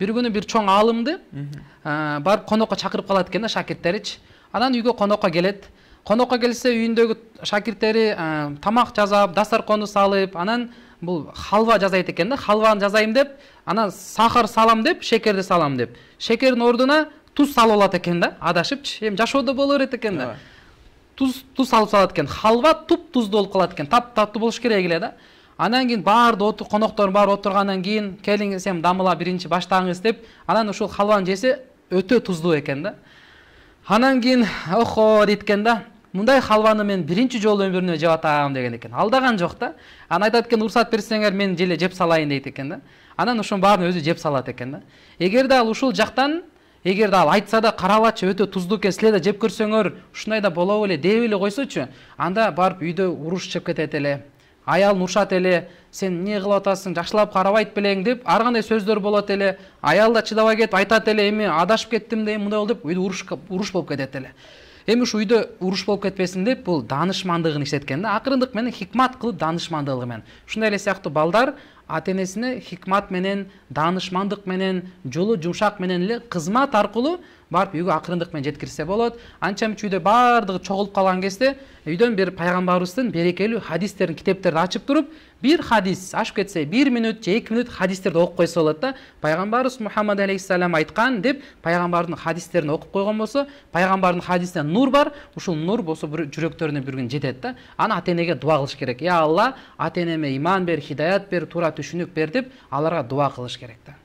бир күнү бир чоң аалымды барып конокко чакырып калат экен да шакирттеричи анан үйгө конокко келет конокко келсе үйүндөгү шакирттери тамак жасап дасторконду салып анан бул халва жасайт экен да халваны жасайм деп анан сахар салам деп шекерди салам деп шекердин ордуна туз салып алат экен да адашыпчы эми жашоодо боло берет экен да туз туз салып салат экен халва туп туздуу болуп калат экен тап таттуу болуш керек эле да анан кийин баардык коноктордун баары отургандан кийин келиңиз эми дамыла биринчи баштаңыз деп анан ушул халваны жесе өтө туздуу экен да анан кийин охо дейт экен да мындай халваны мен биринчи жолу өмүрүмдө жеп атам деген экен алдаган жок да анан айтат экен уруксат берсеңер мен деле жеп салайын дейт экен да анан ошонун баарын өзү жеп салат экен да эгерде ал ушул жактан эгерде ал айтса да карабачы өтө туздуу экен силер да жеп көрсөңөр ушундай да болобу эле деп эле койсочу анда барып үйдө уруш чыгып кетет эле аял нұршат эле сен не кылып атасың жакшылап карабайт белең деп ар сөздер сөздөр болот еле, аял да чыдабай кетип айтат эле эми адашып кеттім де мындай болду деп үйде уруш уруш болуп кетет эле эми ушу үйдө уруш болуп кетпесин деп бул даанышмандыгын иштеткен да акырындык менен хикмат кылып даанышмандыгы менен ушундай эле сыяктуу балдар ата энесине хикмат менен даанышмандык менен жолу жумшак менен эле кызмат аркылуу барып үйгө акырындык менен жеткирсе болот анча мынча үйдө баардыгы чогулуп калган кезде үйдөн бир пайгамбарыбыздын берекелүү хадистерин китептерди ачып туруп бир хадис ашып кетсе бир мүнөт же эки мүнөт хадистерди окуп койсо болот да пайгамбарыбыз мухаммад алейхисалам айткан деп пайгамбардын хадистерин окуп койгон болсо пайгамбардын хадисинде нур бар ушул нур болсо жүрөктөрүнө бир күн жетет да аны ата энеге дуа кылыш керек я алла ата энеме ыйман бер хидаят бер туура түшүнүк бер деп аларга дуа кылыш керек да